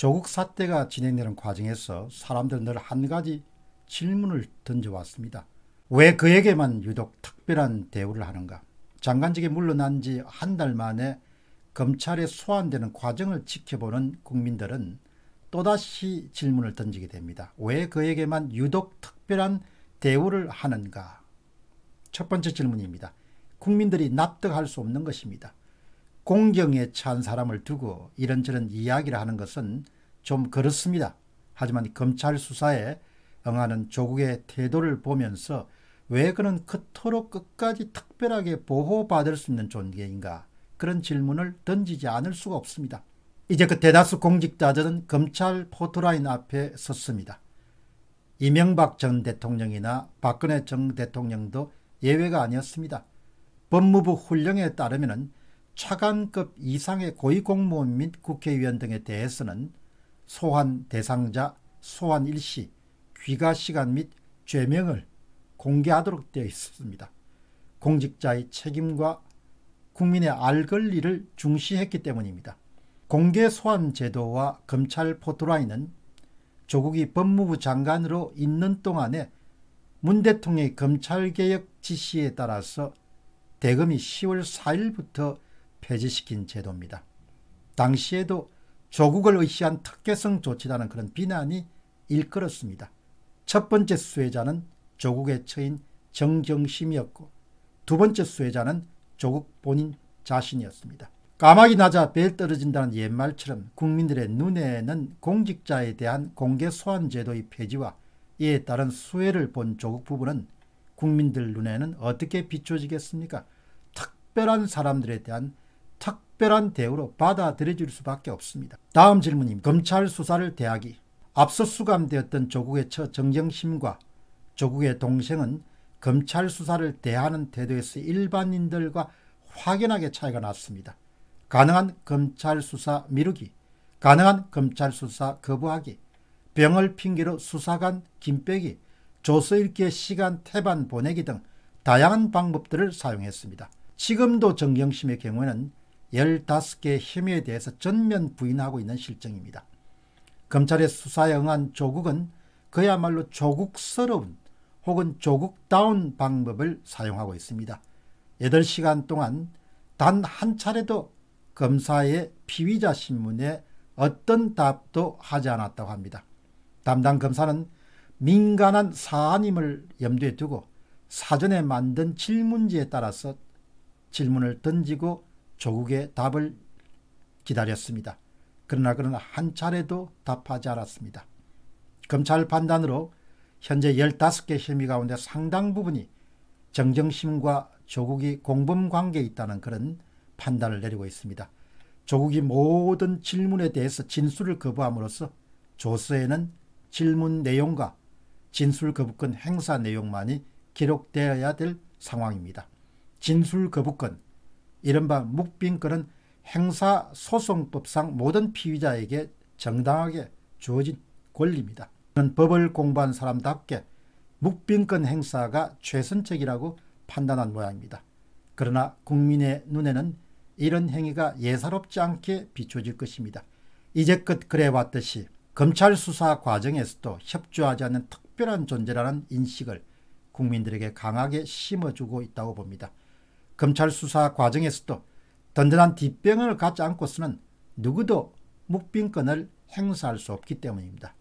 조국 사태가 진행되는 과정에서 사람들은 늘한 가지 질문을 던져왔습니다. 왜 그에게만 유독 특별한 대우를 하는가? 장관직에 물러난 지 한 달 만에 검찰에 소환되는 과정을 지켜보는 국민들은 또다시 질문을 던지게 됩니다. 왜 그에게만 유독 특별한 대우를 하는가? 첫 번째 질문입니다. 국민들이 납득할 수 없는 것입니다. 공경에 찬 사람을 두고 이런저런 이야기를 하는 것은 좀 그렇습니다. 하지만 검찰 수사에 응하는 조국의 태도를 보면서 왜 그는 그토록 끝까지 특별하게 보호받을 수 있는 존재인가 그런 질문을 던지지 않을 수가 없습니다. 이제 그 대다수 공직자들은 검찰 포토라인 앞에 섰습니다. 이명박 전 대통령이나 박근혜 전 대통령도 예외가 아니었습니다. 법무부 훈령에 따르면 차관급 이상의 고위공무원 및 국회의원 등에 대해서는 소환 대상자, 소환 일시, 귀가 시간 및 죄명을 공개하도록 되어 있습니다. 공직자의 책임과 국민의 알 권리를 중시했기 때문입니다. 공개 소환 제도와 검찰 포트라인은 조국이 법무부 장관으로 있는 동안에 문 대통령의 검찰개혁 지시에 따라서 대검이 10월 4일부터 폐지시킨 제도입니다. 당시에도 조국을 의시한 특혜성 조치라는 그런 비난이 일끌었습니다. 첫 번째 수혜자는 조국의 처인 정경심이었고 두 번째 수혜자는 조국 본인 자신이었습니다. 까마귀 나자 벨 떨어진다는 옛말처럼 국민들의 눈에는 공직자에 대한 공개 소환 제도의 폐지와 이에 따른 수혜를 본 조국 부부는 국민들 눈에는 어떻게 비춰지겠습니까? 특별한 사람들에 대한 특별한 대우로 받아들여질 수밖에 없습니다. 다음 질문님 검찰 수사를 대하기 앞서 수감되었던 조국의 처 정경심과 조국의 동생은 검찰 수사를 대하는 태도에서 일반인들과 확연하게 차이가 났습니다. 가능한 검찰 수사 미루기, 가능한 검찰 수사 거부하기, 병을 핑계로 수사관 김빼기, 조서 읽기에 시간 태반 보내기 등 다양한 방법들을 사용했습니다. 지금도 정경심의 경우에는 15개 혐의에 대해서 전면 부인하고 있는 실정입니다. 검찰의 수사에 응한 조국은 그야말로 조국스러운 혹은 조국다운 방법을 사용하고 있습니다. 8시간 동안 단 한 차례도 검사의 피의자 신문에 어떤 답도 하지 않았다고 합니다. 담당 검사는 민간한 사안임을 염두에 두고 사전에 만든 질문지에 따라서 질문을 던지고 조국의 답을 기다렸습니다. 그러나 그는 한 차례도 답하지 않았습니다. 검찰 판단으로 현재 15개 혐의 가운데 상당 부분이 정정심과 조국이 공범관계에 있다는 그런 판단을 내리고 있습니다. 조국이 모든 질문에 대해서 진술을 거부함으로써 조서에는 질문 내용과 진술 거부권 행사 내용만이 기록되어야 될 상황입니다. 진술 거부권, 이른바 묵빙권은 행사소송법상 모든 피의자에게 정당하게 주어진 권리입니다. 법을 공부한 사람답게 묵빈권 행사가 최선책이라고 판단한 모양입니다. 그러나 국민의 눈에는 이런 행위가 예사롭지 않게 비춰질 것입니다. 이제껏 그래왔듯이 검찰 수사 과정에서도 협조하지 않는 특별한 존재라는 인식을 국민들에게 강하게 심어주고 있다고 봅니다. 검찰 수사 과정에서도 든든한 뒷병을 갖지 않고서는 누구도 묵빈권을 행사할 수 없기 때문입니다.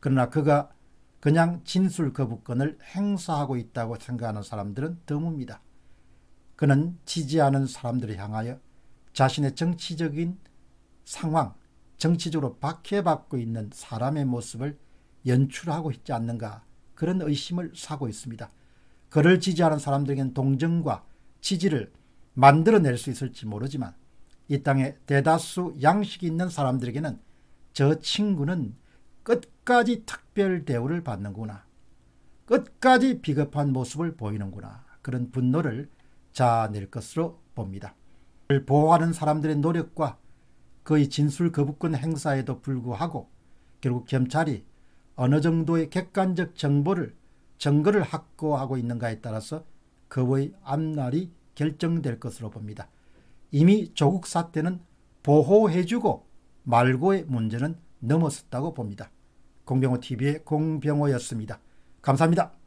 그러나 그가 그냥 진술 거부권을 행사하고 있다고 생각하는 사람들은 드뭅니다. 그는 지지하는 사람들을 향하여 자신의 정치적인 상황, 정치적으로 박해받고 있는 사람의 모습을 연출하고 있지 않는가 그런 의심을 사고 있습니다. 그를 지지하는 사람들에게는 동정과 지지를 만들어낼 수 있을지 모르지만 이 땅에 대다수 양식이 있는 사람들에게는 저 친구는 끝까지 특별 대우를 받는구나. 끝까지 비겁한 모습을 보이는구나. 그런 분노를 자아낼 것으로 봅니다. 그를 보호하는 사람들의 노력과 그의 진술 거부권 행사에도 불구하고 결국 경찰이 어느 정도의 객관적 정보를 증거를 확보하고 있는가에 따라서 그의 앞날이 결정될 것으로 봅니다. 이미 조국 사태는 보호해주고 말고의 문제는 넘어섰다고 봅니다. 공병호TV의 공병호였습니다. 감사합니다.